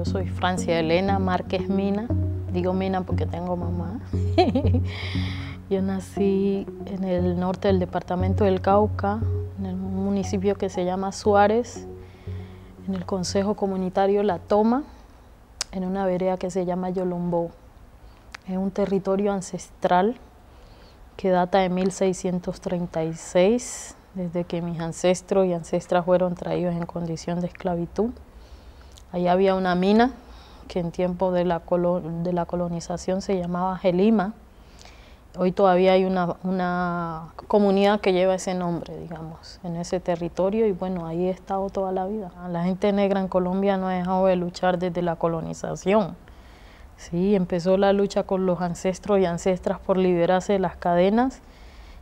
yo soy Francia Elena Márquez Mina. Digo Mina porque tengo mamá. yo nací en el norte del departamento del Cauca, en un municipio que se llama Suárez, en el Consejo Comunitario La Toma, en una vereda que se llama Yolombó. Es un territorio ancestral que data de 1636, desde que mis ancestros y ancestras fueron traídos en condición de esclavitud. Allí había una mina que en tiempo de la, de la colonización se llamaba Gelima. Hoy todavía hay una, comunidad que lleva ese nombre, digamos, en ese territorio y bueno, ahí he estado toda la vida. Ah, la gente negra en Colombia no ha dejado de luchar desde la colonización. Sí, empezó la lucha con los ancestros y ancestras por liberarse de las cadenas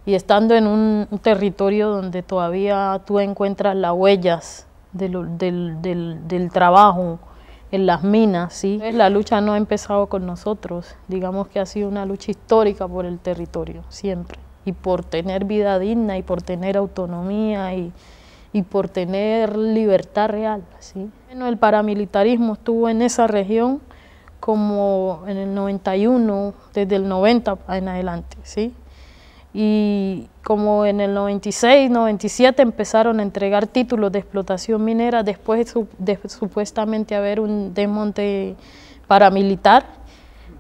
y estando en un territorio donde todavía tú encuentras las huellas del, del, trabajo en las minas, ¿sí? La lucha no ha empezado con nosotros, digamos que ha sido una lucha histórica por el territorio, siempre, y por tener vida digna, y por tener autonomía, y, y por tener libertad real, ¿sí? Bueno, el paramilitarismo estuvo en esa región como en el 91, desde el 90 en adelante, ¿sí? y como en el 96, 97 empezaron a entregar títulos de explotación minera después de supuestamente haber un desmonte paramilitar,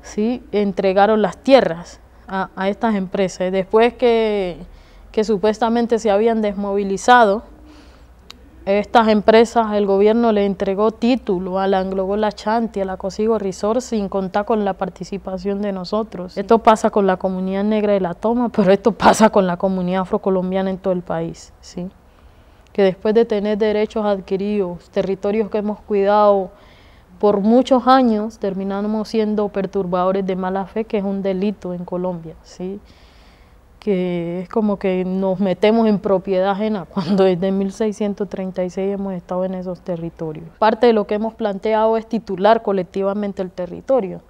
¿sí? entregaron las tierras a, estas empresas. Después que supuestamente se habían desmovilizado, estas empresas, el gobierno le entregó título a la Anglogola Chanti, a la Cosigo Resort, sin contar con la participación de nosotros. Esto pasa con la comunidad negra de la toma, pero esto pasa con la comunidad afrocolombiana en todo el país, ¿sí? Que después de tener derechos adquiridos, territorios que hemos cuidado por muchos años, terminamos siendo perturbadores de mala fe, que es un delito en Colombia, ¿sí? que es como que nos metemos en propiedad ajena cuando desde 1636 hemos estado en esos territorios. Parte de lo que hemos planteado es titular colectivamente el territorio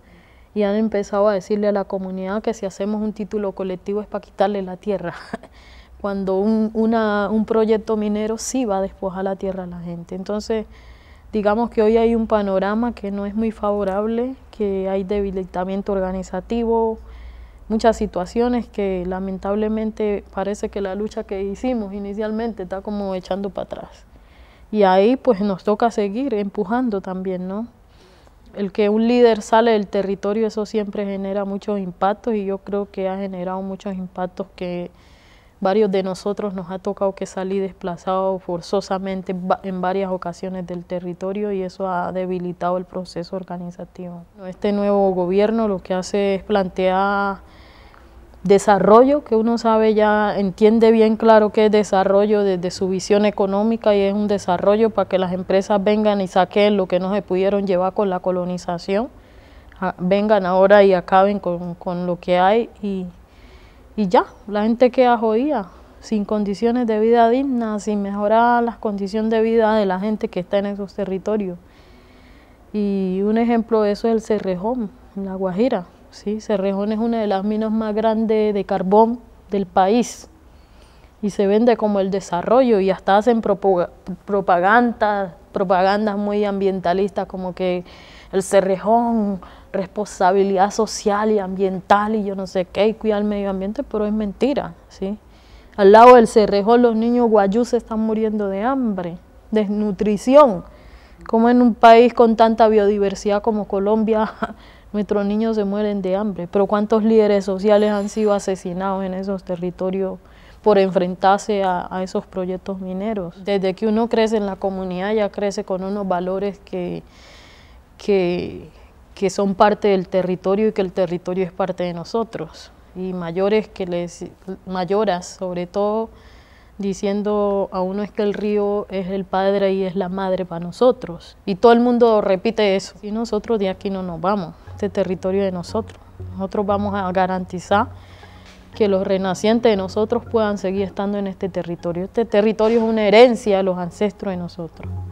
y han empezado a decirle a la comunidad que si hacemos un título colectivo es para quitarle la tierra, cuando un, un proyecto minero sí va a despojar la tierra a la gente. Entonces, digamos que hoy hay un panorama que no es muy favorable, que hay debilitamiento organizativo, muchas situaciones que lamentablemente parece que la lucha que hicimos inicialmente está como echando para atrás. Y ahí pues nos toca seguir empujando también, ¿no? El que un líder sale del territorio, eso siempre genera muchos impactos y yo creo que ha generado muchos impactos que Varios de nosotros nos ha tocado que salir desplazados forzosamente en varias ocasiones del territorio y eso ha debilitado el proceso organizativo. Este nuevo gobierno lo que hace es plantear desarrollo, que uno sabe ya, entiende bien claro que es desarrollo desde su visión económica y es un desarrollo para que las empresas vengan y saquen lo que no se pudieron llevar con la colonización, ah, vengan ahora y acaben con, con lo que hay y y ya, la gente queda jodida, sin condiciones de vida dignas, sin mejorar las condiciones de vida de la gente que está en esos territorios. Y un ejemplo de eso es el Cerrejón, en La Guajira. ¿sí? Cerrejón es una de las minas más grandes de carbón del país y se vende como el desarrollo y hasta hacen propaganda propagandas muy ambientalistas como que el cerrejón, responsabilidad social y ambiental y yo no sé qué, y cuidar el medio ambiente, pero es mentira, ¿sí? Al lado del cerrejón los niños guayús se están muriendo de hambre, desnutrición. Como en un país con tanta biodiversidad como Colombia, nuestros niños se mueren de hambre. Pero ¿cuántos líderes sociales han sido asesinados en esos territorios por enfrentarse a esos proyectos mineros? Desde que uno crece en la comunidad ya crece con unos valores que que, son parte del territorio y que el territorio es parte de nosotros. Y mayores que les, mayoras sobre todo, diciendo a uno es que el río es el padre y es la madre para nosotros. Y todo el mundo repite eso. Y nosotros de aquí no nos vamos, este territorio de nosotros. Nosotros vamos a garantizar que los renacientes de nosotros puedan seguir estando en este territorio. Este territorio es una herencia de los ancestros de nosotros.